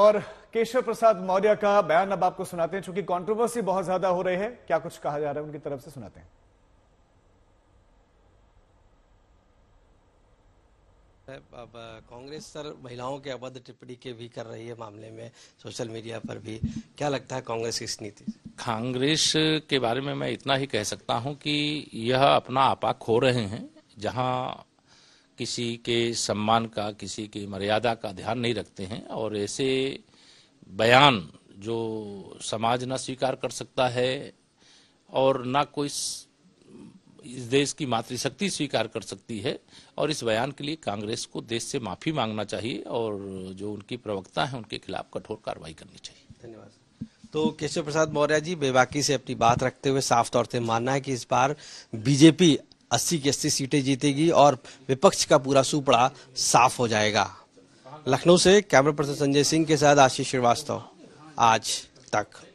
और केशव प्रसाद मौर्य का बयान अब आपको सुनाते हैं चूंकि कंट्रोवर्सी बहुत ज्यादा हो रही है क्या कुछ कहा जा रहा है उनकी तरफ से सुनाते हैं अब कांग्रेस सर महिलाओं के अवध टिप्पणी के भी कर रही है मामले में सोशल मीडिया पर भी क्या लगता है कांग्रेस की इस नीति कांग्रेस के बारे में मैं इतना ही कह सकता हूं कि यह अपना आपा खो रहे हैं जहां किसी के सम्मान का किसी की मर्यादा का ध्यान नहीं रखते हैं और ऐसे बयान जो समाज ना स्वीकार कर सकता है और ना कोई इस देश की मातृशक्ति स्वीकार कर सकती है और इस बयान के लिए कांग्रेस को देश से माफी मांगना चाहिए और जो उनकी प्रवक्ता है उनके खिलाफ कठोर कार्रवाई करनी चाहिए धन्यवाद तो केशव प्रसाद मौर्य जी बेबाकी से अपनी बात रखते हुए साफ तौर से मानना है कि इस बार बीजेपी अस्सी की अस्सी सीटें जीतेगी और विपक्ष का पूरा सुपड़ा साफ हो जाएगा लखनऊ से कैमरा पर्सन संजय सिंह के साथ आशीष श्रीवास्तव आज तक